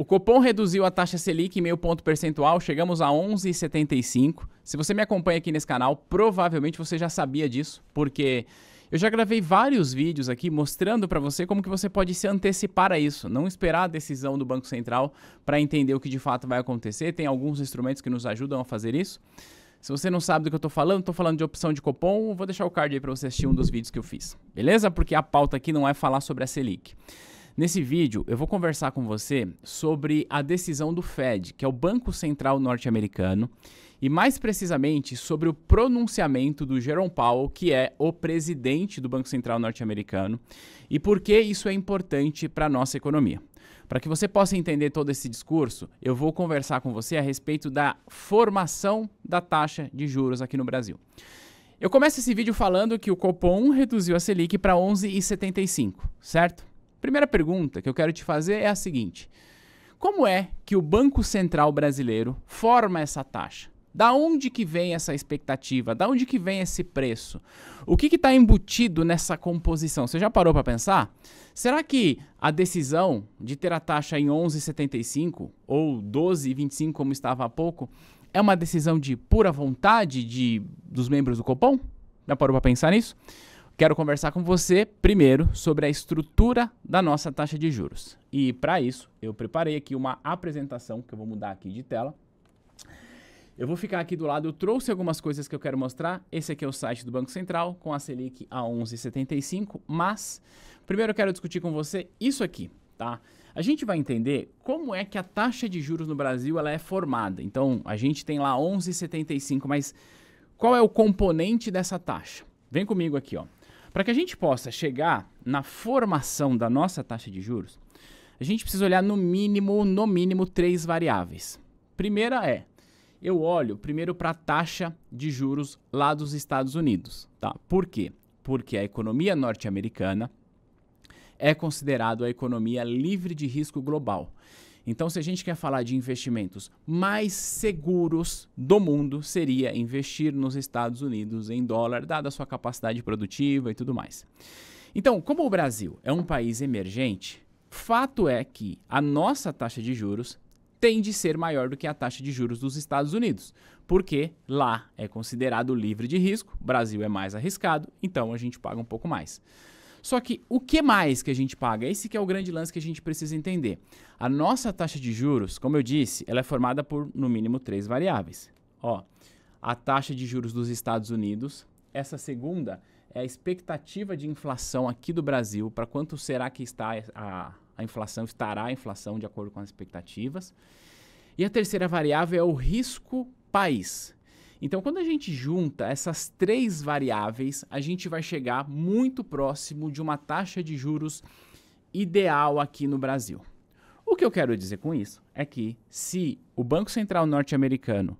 O Copom reduziu a taxa Selic em meio ponto percentual, chegamos a 11,75. Se você me acompanha aqui nesse canal, provavelmente você já sabia disso, porque eu já gravei vários vídeos aqui mostrando para você como que você pode se antecipar a isso, não esperar a decisão do Banco Central para entender o que de fato vai acontecer. Tem alguns instrumentos que nos ajudam a fazer isso. Se você não sabe do que eu estou falando, estou falando de opção de Copom, vou deixar o card aí para você assistir um dos vídeos que eu fiz. Beleza? Porque a pauta aqui não é falar sobre a Selic. Nesse vídeo, eu vou conversar com você sobre a decisão do Fed, que é o Banco Central norte-americano, e mais precisamente sobre o pronunciamento do Jerome Powell, que é o presidente do Banco Central norte-americano, e por que isso é importante para a nossa economia. Para que você possa entender todo esse discurso, eu vou conversar com você a respeito da formação da taxa de juros aqui no Brasil. Eu começo esse vídeo falando que o Copom reduziu a Selic para 11,75, certo? Primeira pergunta que eu quero te fazer é a seguinte: como é que o Banco Central brasileiro forma essa taxa? Da onde que vem essa expectativa? Da onde que vem esse preço? O que está embutido nessa composição? Você já parou para pensar? Será que a decisão de ter a taxa em 11,75 ou 12,25 como estava há pouco é uma decisão de pura vontade de, dos membros do Copom? Já parou para pensar nisso? Quero conversar com você primeiro sobre a estrutura da nossa taxa de juros. E para isso, eu preparei aqui uma apresentação que eu vou mudar aqui de tela. Eu vou ficar aqui do lado, eu trouxe algumas coisas que eu quero mostrar. Esse aqui é o site do Banco Central com a Selic a 11,75, mas primeiro eu quero discutir com você isso aqui, tá? A gente vai entender como é que a taxa de juros no Brasil ela é formada. Então, a gente tem lá 11,75, mas qual é o componente dessa taxa? Vem comigo aqui, ó. Para que a gente possa chegar na formação da nossa taxa de juros, a gente precisa olhar no mínimo, no mínimo, três variáveis. Primeira é, eu olho primeiro para a taxa de juros lá dos Estados Unidos. Tá? Por quê? Porque a economia norte-americana é considerada a economia livre de risco global. Então, se a gente quer falar de investimentos mais seguros do mundo, seria investir nos Estados Unidos em dólar, dada a sua capacidade produtiva e tudo mais. Então, como o Brasil é um país emergente, fato é que a nossa taxa de juros tem de ser maior do que a taxa de juros dos Estados Unidos, porque lá é considerado livre de risco, Brasil é mais arriscado, então a gente paga um pouco mais. Só que o que mais que a gente paga? Esse que é o grande lance que a gente precisa entender. A nossa taxa de juros, como eu disse, ela é formada por no mínimo três variáveis. Ó, a taxa de juros dos Estados Unidos, essa segunda é a expectativa de inflação aqui do Brasil, para quanto será que está a, a inflação, estará a inflação de acordo com as expectativas. E a terceira variável é o risco país. Então, quando a gente junta essas três variáveis, a gente vai chegar muito próximo de uma taxa de juros ideal aqui no Brasil. O que eu quero dizer com isso é que se o Banco Central norte-americano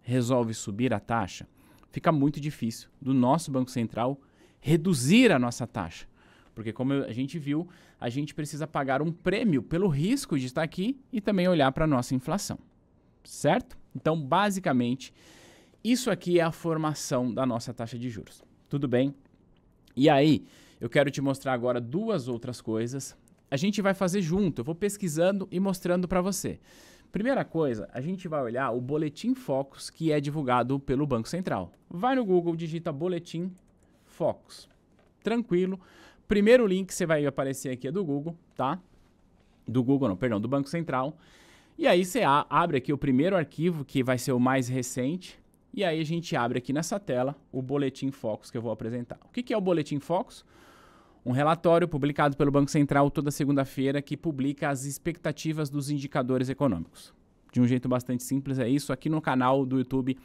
resolve subir a taxa, fica muito difícil do nosso Banco Central reduzir a nossa taxa. Porque, como a gente viu, a gente precisa pagar um prêmio pelo risco de estar aqui e também olhar para a nossa inflação. Certo? Então, basicamente, isso aqui é a formação da nossa taxa de juros. Tudo bem? E aí, eu quero te mostrar agora duas outras coisas. A gente vai fazer junto, eu vou pesquisando e mostrando para você. Primeira coisa, a gente vai olhar o boletim Focus que é divulgado pelo Banco Central. Vai no Google, digita boletim Focus. Tranquilo. Primeiro link que você vai aparecer aqui é do Google, tá? Do Google, não, perdão, do Banco Central. E aí você abre aqui o primeiro arquivo que vai ser o mais recente, e aí a gente abre aqui nessa tela o boletim Focus que eu vou apresentar. O que é o boletim Focus? Um relatório publicado pelo Banco Central toda segunda-feira que publica as expectativas dos indicadores econômicos. De um jeito bastante simples é isso. Aqui no canal do YouTube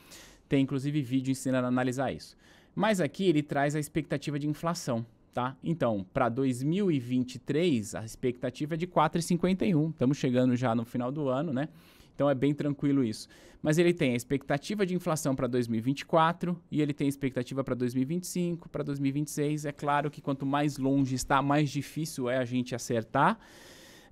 tem inclusive vídeo ensinando a analisar isso. Mas aqui ele traz a expectativa de inflação, tá? Então, para 2023, a expectativa é de 4,51. Estamos chegando já no final do ano, né? Então é bem tranquilo isso. Mas ele tem a expectativa de inflação para 2024 e ele tem a expectativa para 2025, para 2026. É claro que quanto mais longe está, mais difícil é a gente acertar.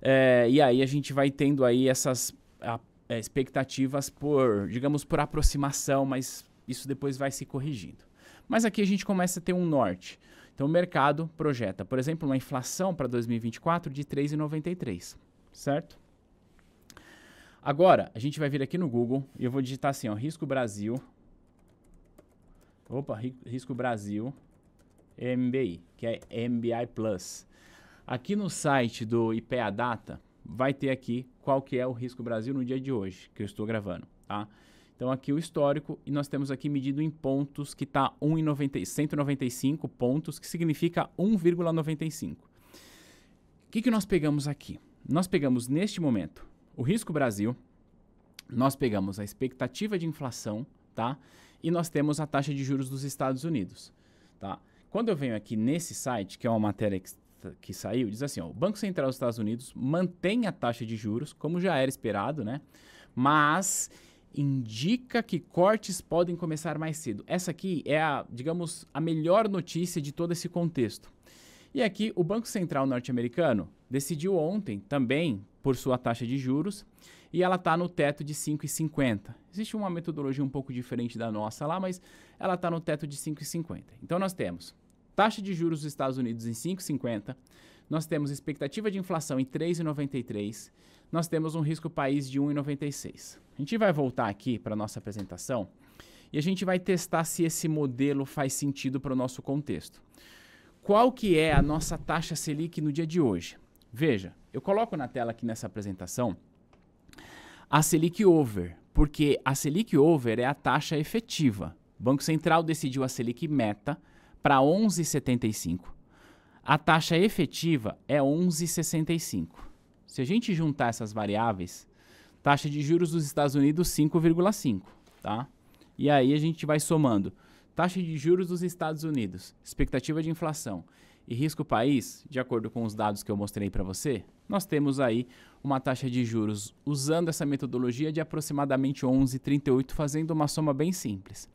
É, e aí a gente vai tendo aí essas a, a é, expectativas por, digamos, por aproximação, mas isso depois vai se corrigindo. Mas aqui a gente começa a ter um norte. Então o mercado projeta, por exemplo, uma inflação para 2024 de 3,93, certo? Agora, a gente vai vir aqui no Google e eu vou digitar assim, ó, risco Brasil. Opa, risco Brasil MBI, que é MBI Plus. Aqui no site do IPA Data vai ter aqui qual que é o risco Brasil no dia de hoje, que eu estou gravando, tá? Então aqui o histórico e nós temos aqui medido em pontos que está 195 pontos, que significa 1,95. O que, que nós pegamos aqui? Nós pegamos neste momento o risco Brasil, nós pegamos a expectativa de inflação, tá? E nós temos a taxa de juros dos Estados Unidos, tá? Quando eu venho aqui nesse site, que é uma matéria que, que saiu, diz assim, ó, o Banco Central dos Estados Unidos mantém a taxa de juros, como já era esperado, né? Mas indica que cortes podem começar mais cedo. Essa aqui é a, digamos, a melhor notícia de todo esse contexto. E aqui o Banco Central norte-americano decidiu ontem também por sua taxa de juros e ela está no teto de 5,50. Existe uma metodologia um pouco diferente da nossa lá, mas ela está no teto de 5,50. Então nós temos taxa de juros dos Estados Unidos em 5,50, nós temos expectativa de inflação em 3,93, nós temos um risco país de 1,96. A gente vai voltar aqui para a nossa apresentação e a gente vai testar se esse modelo faz sentido para o nosso contexto. Qual que é a nossa taxa Selic no dia de hoje? Veja, eu coloco na tela aqui nessa apresentação a Selic Over, porque a Selic Over é a taxa efetiva. O Banco Central decidiu a Selic Meta para 11,75. A taxa efetiva é 11,65. Se a gente juntar essas variáveis, taxa de juros dos Estados Unidos 5,5, tá? E aí a gente vai somando taxa de juros dos Estados Unidos, expectativa de inflação e risco país, de acordo com os dados que eu mostrei para você, nós temos aí uma taxa de juros usando essa metodologia de aproximadamente 11,38, fazendo uma soma bem simples.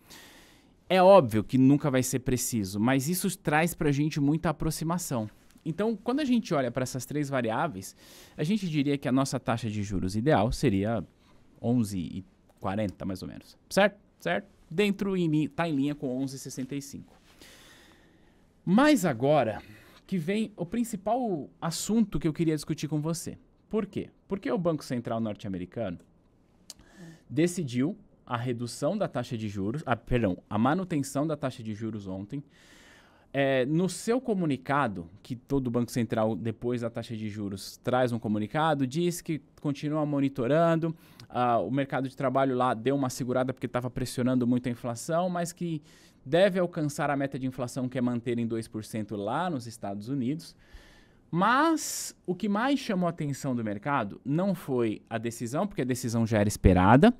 É óbvio que nunca vai ser preciso, mas isso traz para a gente muita aproximação. Então, quando a gente olha para essas três variáveis, a gente diria que a nossa taxa de juros ideal seria 11,40 mais ou menos, certo? Certo? Dentro está em, tá em linha com 11,65. Mas agora que vem o principal assunto que eu queria discutir com você. Por quê? Porque o Banco Central norte-americano decidiu a redução da taxa de juros, a, ah, perdão, a manutenção da taxa de juros ontem. É, no seu comunicado, que todo Banco Central, depois da taxa de juros, traz um comunicado, diz que continua monitorando, uh, o mercado de trabalho lá deu uma segurada porque estava pressionando muito a inflação, mas que deve alcançar a meta de inflação que é manter em 2% lá nos Estados Unidos. Mas o que mais chamou a atenção do mercado não foi a decisão, porque a decisão já era esperada,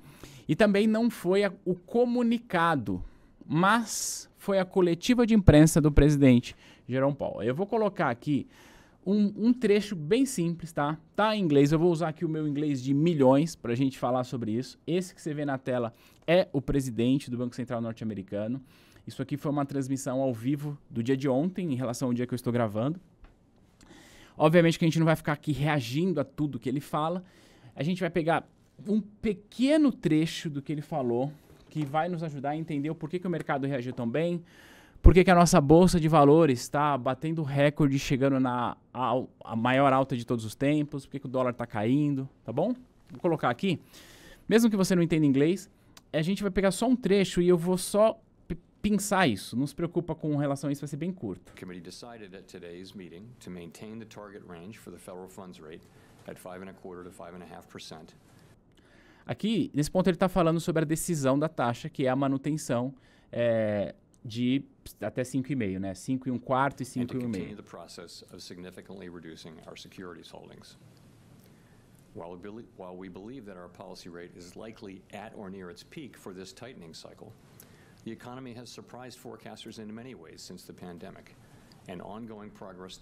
e também não foi a, o comunicado, mas foi a coletiva de imprensa do presidente Jerome Powell. Eu vou colocar aqui um, um, trecho bem simples, tá? Tá em inglês, eu vou usar aqui o meu inglês de milhões para a gente falar sobre isso. Esse que você vê na tela é o presidente do Banco Central Norte-Americano. Isso aqui foi uma transmissão ao vivo do dia de ontem, em relação ao dia que eu estou gravando. Obviamente que a gente não vai ficar aqui reagindo a tudo que ele fala. A gente vai pegar um pequeno trecho do que ele falou, que vai nos ajudar a entender o porquê que o mercado reagiu tão bem, por que, a nossa bolsa de valores está batendo recorde, chegando na a, a, maior alta de todos os tempos, por que, o dólar está caindo, tá bom? Vou colocar aqui. Mesmo que você não entenda inglês, a gente vai pegar só um trecho e eu vou só pensar isso. Não se preocupa com relação a isso, vai ser bem curto. O committee decidiu at today's meeting to maintain the target range for the federal funds rate at 5.25 to 5.5%. Aqui, nesse ponto, ele está falando sobre a decisão da taxa, que é a manutenção é, de até 5,5, né? 5 e 1 quarto e 5 e 1 meio. the process of significantly reducing our securities holdings. While we, while we believe that our policy rate is likely at or near its peak for this tightening cycle, The economy has surprised forecasters in many ways since the pandemic, and ongoing progress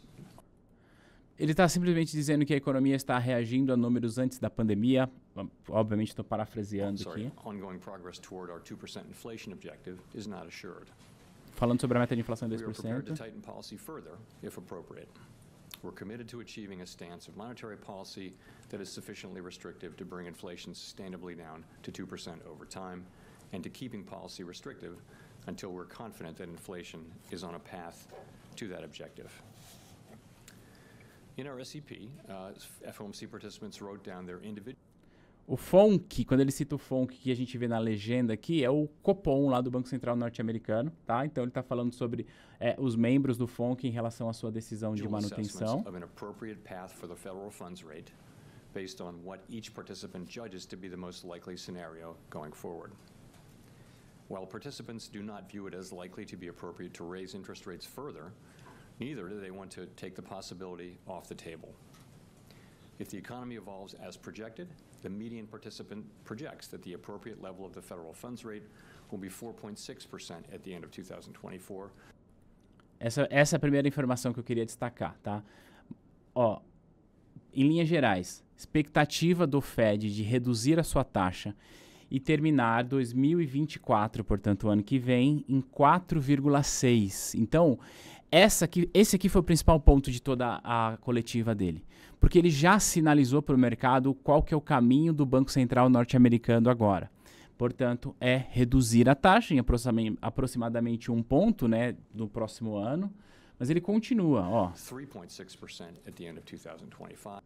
ele está simplesmente dizendo que a economia está reagindo a números antes da pandemia. Obviamente estou parafraseando aqui. Falando sobre a meta de inflação de 2%. We're committed to achieving a stance of monetary policy that is sufficiently restrictive to bring inflation sustainably down to 2% over time and to keeping policy restrictive until we're confident that inflation is on a path to that objective. In our SEP, uh, FOMC participants wrote down their individual O FONC, quando ele cita o FONC que a gente vê na legenda aqui, é o Copom lá do Banco Central Norte-Americano, tá? Então ele está falando sobre é, os membros do FONC em relação à sua decisão de manutenção. Based on what each participant judges to be the most likely scenario going forward. While participants do not view it as likely to be appropriate to raise interest rates further, neither do they want to take the possibility off the table. If the economy evolves as projected, the median participant projects that the appropriate level of the federal funds rate will be 4.6% at the end of 2024. Essa, essa é a primeira informação que eu queria destacar, tá? Ó, em linhas gerais, expectativa do Fed de reduzir a sua taxa e terminar 2024, portanto, o ano que vem, em 4,6. Então, essa aqui, esse aqui foi o principal ponto de toda a coletiva dele, porque ele já sinalizou para o mercado qual que é o caminho do Banco Central norte-americano agora. Portanto, é reduzir a taxa em aproximadamente um ponto né, no próximo ano. Mas ele continua, ó. 3.6% at the end of 2025.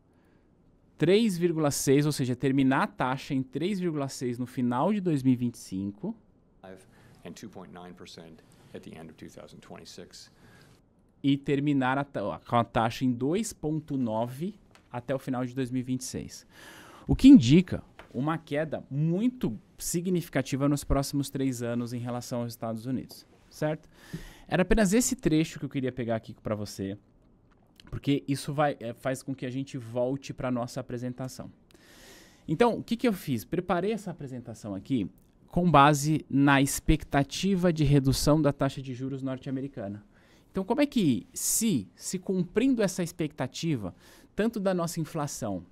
3,6, ou seja, terminar a taxa em 3,6 no final de 2025. at the end of 2026. E terminar a, com a taxa em 2,9 até o final de 2026. O que indica uma queda muito significativa nos próximos três anos em relação aos Estados Unidos, certo? Era apenas esse trecho que eu queria pegar aqui para você porque isso vai, eh, faz com que a gente volte para a nossa apresentação. Então, o que, que eu fiz? Preparei essa apresentação aqui com base na expectativa de redução da taxa de juros norte-americana. Então, como é que, se, se cumprindo essa expectativa, tanto da nossa inflação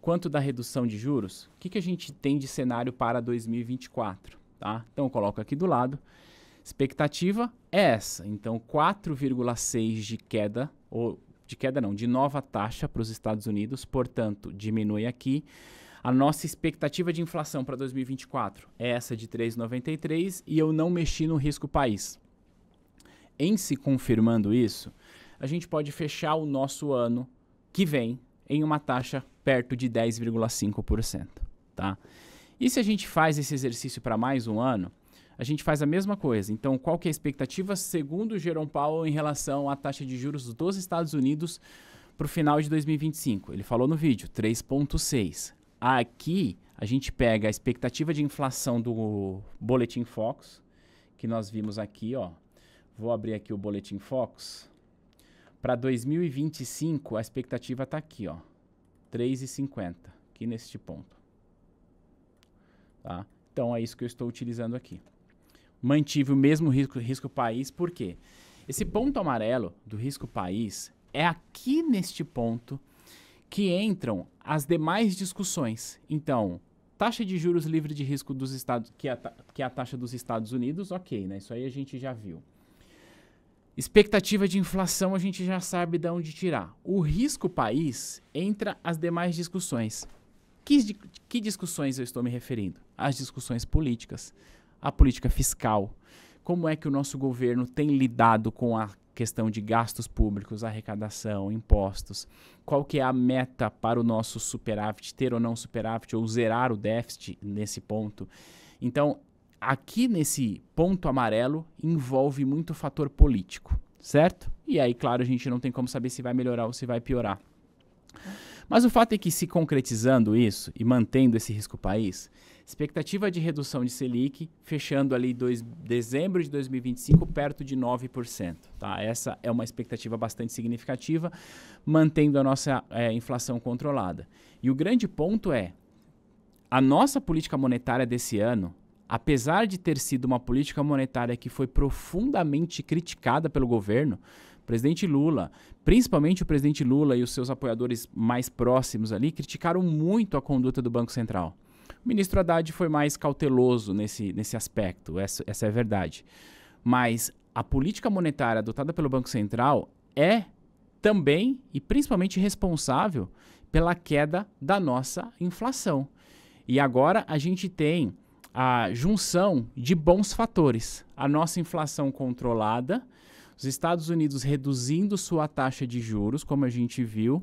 quanto da redução de juros, o que, que a gente tem de cenário para 2024? Tá? Então, eu coloco aqui do lado. Expectativa é essa. Então, 4,6 de queda, ou de queda não, de nova taxa para os Estados Unidos, portanto, diminui aqui. A nossa expectativa de inflação para 2024 é essa de 3,93 e eu não mexi no risco país. Em se confirmando isso, a gente pode fechar o nosso ano que vem em uma taxa perto de 10,5%, tá? E se a gente faz esse exercício para mais um ano, a gente faz a mesma coisa. Então, qual que é a expectativa, segundo Jerome Powell, em relação à taxa de juros dos Estados Unidos para o final de 2025? Ele falou no vídeo, 3,6. Aqui, a gente pega a expectativa de inflação do Boletim Fox, que nós vimos aqui, ó. Vou abrir aqui o Boletim Fox. Para 2025, a expectativa está aqui, ó. 3,50, aqui neste ponto. Tá? Então, é isso que eu estou utilizando aqui mantive o mesmo risco, risco país, por quê? Esse ponto amarelo do risco país é aqui neste ponto que entram as demais discussões. Então, taxa de juros livre de risco dos Estados, que é a, que é a taxa dos Estados Unidos, ok, né? Isso aí a gente já viu. Expectativa de inflação a gente já sabe de onde tirar. O risco país entra as demais discussões. Que, que discussões eu estou me referindo? As discussões políticas a política fiscal. Como é que o nosso governo tem lidado com a questão de gastos públicos, arrecadação, impostos? Qual que é a meta para o nosso superávit, ter ou não superávit, ou zerar o déficit nesse ponto? Então, aqui nesse ponto amarelo envolve muito fator político, certo? E aí, claro, a gente não tem como saber se vai melhorar ou se vai piorar. Mas o fato é que se concretizando isso e mantendo esse risco país, Expectativa de redução de Selic, fechando ali dois, dezembro de 2025 perto de 9%. Tá? Essa é uma expectativa bastante significativa, mantendo a nossa é, inflação controlada. E o grande ponto é, a nossa política monetária desse ano, apesar de ter sido uma política monetária que foi profundamente criticada pelo governo, o presidente Lula, principalmente o presidente Lula e os seus apoiadores mais próximos ali, criticaram muito a conduta do Banco Central. O ministro Haddad foi mais cauteloso nesse, nesse aspecto, essa, essa é a verdade. Mas a política monetária adotada pelo Banco Central é também e principalmente responsável pela queda da nossa inflação. E agora a gente tem a junção de bons fatores: a nossa inflação controlada os Estados Unidos reduzindo sua taxa de juros, como a gente viu.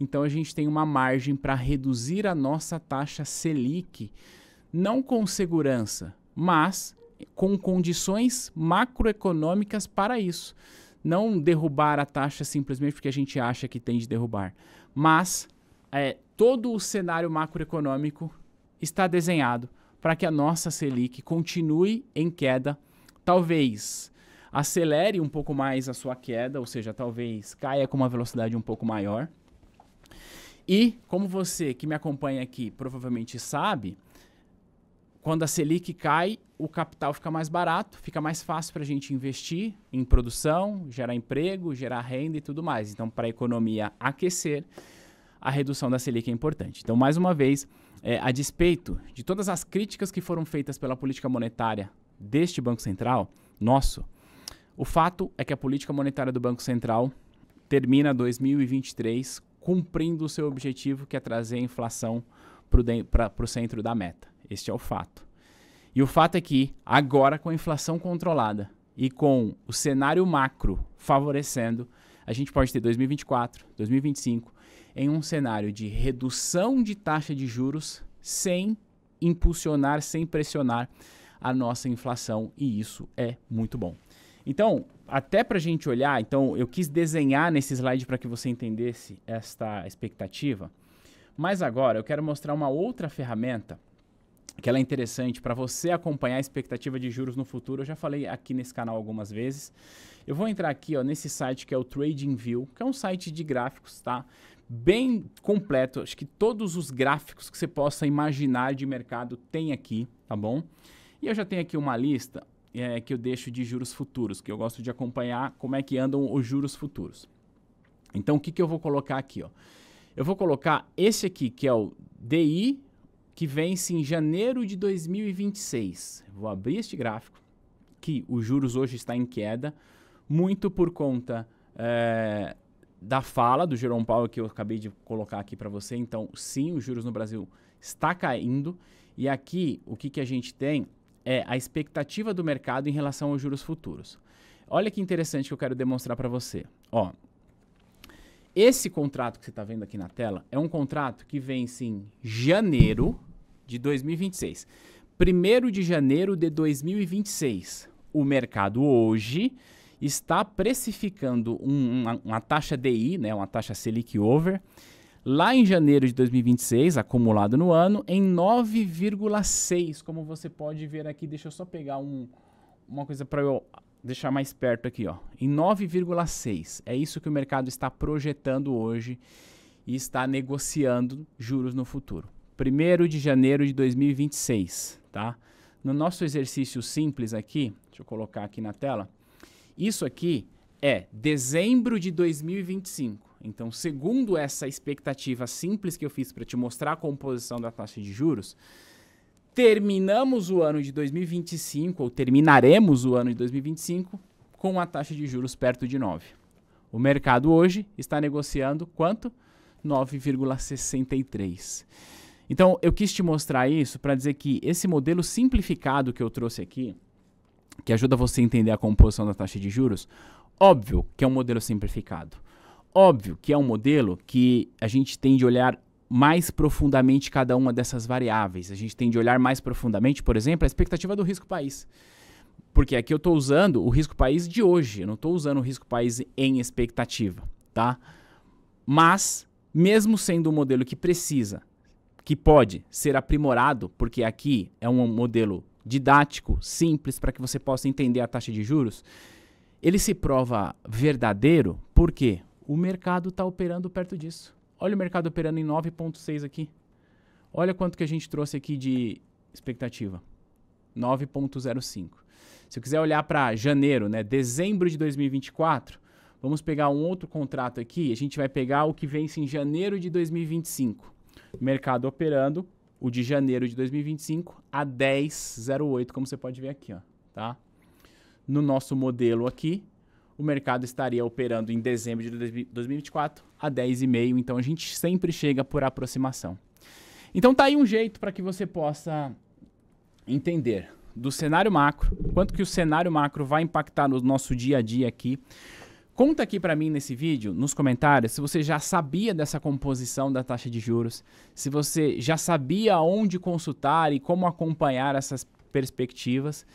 Então a gente tem uma margem para reduzir a nossa taxa Selic, não com segurança, mas com condições macroeconômicas para isso. Não derrubar a taxa simplesmente porque a gente acha que tem de derrubar, mas é, todo o cenário macroeconômico está desenhado para que a nossa Selic continue em queda, talvez acelere um pouco mais a sua queda, ou seja, talvez caia com uma velocidade um pouco maior. E, como você que me acompanha aqui provavelmente sabe, quando a Selic cai, o capital fica mais barato, fica mais fácil para a gente investir em produção, gerar emprego, gerar renda e tudo mais. Então, para a economia aquecer, a redução da Selic é importante. Então, mais uma vez, é, a despeito de todas as críticas que foram feitas pela política monetária deste Banco Central, nosso, o fato é que a política monetária do Banco Central termina 2023 cumprindo o seu objetivo, que é trazer a inflação para o centro da meta. Este é o fato. E o fato é que, agora, com a inflação controlada e com o cenário macro favorecendo, a gente pode ter 2024, 2025, em um cenário de redução de taxa de juros sem impulsionar, sem pressionar a nossa inflação, e isso é muito bom. Então, até para a gente olhar, então eu quis desenhar nesse slide para que você entendesse esta expectativa. Mas agora eu quero mostrar uma outra ferramenta que ela é interessante para você acompanhar a expectativa de juros no futuro. Eu já falei aqui nesse canal algumas vezes. Eu vou entrar aqui ó, nesse site que é o TradingView, que é um site de gráficos, tá? Bem completo. Acho que todos os gráficos que você possa imaginar de mercado tem aqui, tá bom? E eu já tenho aqui uma lista é, que eu deixo de juros futuros, que eu gosto de acompanhar como é que andam os juros futuros. Então, o que, que eu vou colocar aqui? Ó? Eu vou colocar esse aqui, que é o DI, que vence em janeiro de 2026. Vou abrir este gráfico, que os juros hoje está em queda, muito por conta é, da fala do Jerome Powell que eu acabei de colocar aqui para você. Então, sim, os juros no Brasil está caindo. E aqui, o que, que a gente tem é a expectativa do mercado em relação aos juros futuros. Olha que interessante que eu quero demonstrar para você. Ó, esse contrato que você está vendo aqui na tela é um contrato que vence em janeiro de 2026. primeiro de janeiro de 2026. O mercado hoje está precificando um, uma, uma, taxa DI, né, uma taxa Selic over, lá em janeiro de 2026, acumulado no ano, em 9,6, como você pode ver aqui. Deixa eu só pegar um, uma coisa para eu deixar mais perto aqui, ó. Em 9,6. É isso que o mercado está projetando hoje e está negociando juros no futuro. 1 de janeiro de 2026, tá? No nosso exercício simples aqui, deixa eu colocar aqui na tela. Isso aqui é dezembro de 2025. Então, segundo essa expectativa simples que eu fiz para te mostrar a composição da taxa de juros, terminamos o ano de 2025, ou terminaremos o ano de 2025, com a taxa de juros perto de 9. O mercado hoje está negociando quanto? 9,63. Então, eu quis te mostrar isso para dizer que esse modelo simplificado que eu trouxe aqui, que ajuda você a entender a composição da taxa de juros, óbvio que é um modelo simplificado. Óbvio que é um modelo que a gente tem de olhar mais profundamente cada uma dessas variáveis. A gente tem de olhar mais profundamente, por exemplo, a expectativa do risco país. Porque aqui eu estou usando o risco país de hoje, eu não estou usando o risco país em expectativa, tá? Mas, mesmo sendo um modelo que precisa, que pode ser aprimorado, porque aqui é um modelo didático, simples, para que você possa entender a taxa de juros, ele se prova verdadeiro, por quê? O mercado está operando perto disso. Olha o mercado operando em 9,6 aqui. Olha quanto que a gente trouxe aqui de expectativa. 9,05. Se eu quiser olhar para janeiro, né, dezembro de 2024, vamos pegar um outro contrato aqui, a gente vai pegar o que vence em janeiro de 2025. Mercado operando o de janeiro de 2025 a 10,08, como você pode ver aqui, ó, tá? No nosso modelo aqui, o mercado estaria operando em dezembro de 2024 a 10,5. Então a gente sempre chega por aproximação. Então tá aí um jeito para que você possa entender do cenário macro, quanto que o cenário macro vai impactar no nosso dia a dia aqui. Conta aqui para mim nesse vídeo, nos comentários, se você já sabia dessa composição da taxa de juros, se você já sabia onde consultar e como acompanhar essas perspectivas.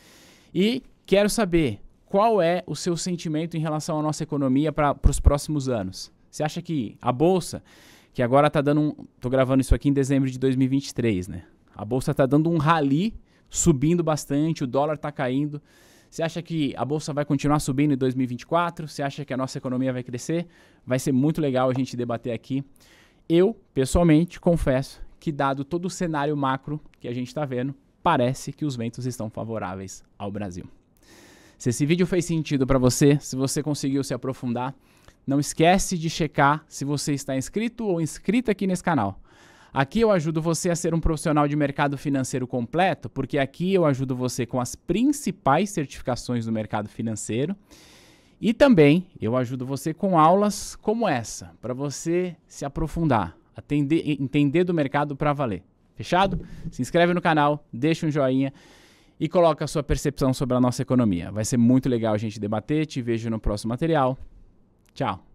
E quero saber qual é o seu sentimento em relação à nossa economia para os próximos anos? Você acha que a bolsa, que agora está dando um. Estou gravando isso aqui em dezembro de 2023, né? A bolsa está dando um rally, subindo bastante, o dólar está caindo. Você acha que a bolsa vai continuar subindo em 2024? Você acha que a nossa economia vai crescer? Vai ser muito legal a gente debater aqui. Eu, pessoalmente, confesso que, dado todo o cenário macro que a gente está vendo, parece que os ventos estão favoráveis ao Brasil. Se esse vídeo fez sentido para você, se você conseguiu se aprofundar, não esquece de checar se você está inscrito ou inscrita aqui nesse canal. Aqui eu ajudo você a ser um profissional de mercado financeiro completo, porque aqui eu ajudo você com as principais certificações do mercado financeiro. E também eu ajudo você com aulas como essa, para você se aprofundar, atender, entender do mercado para valer. Fechado? Se inscreve no canal, deixa um joinha e coloca a sua percepção sobre a nossa economia. Vai ser muito legal a gente debater. Te vejo no próximo material. Tchau.